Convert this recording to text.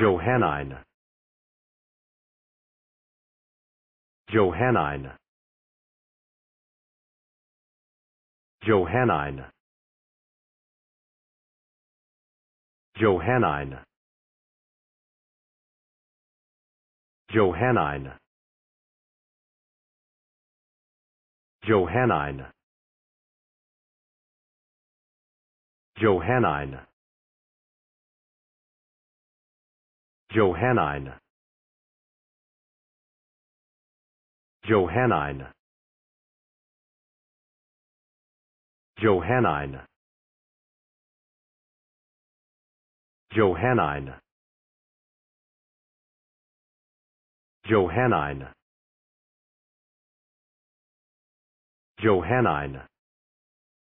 Johannine Johannine Johannine Johannine Johannine Johannine Johannine Johannine Johannine Johannine Johannine Johannine Johannine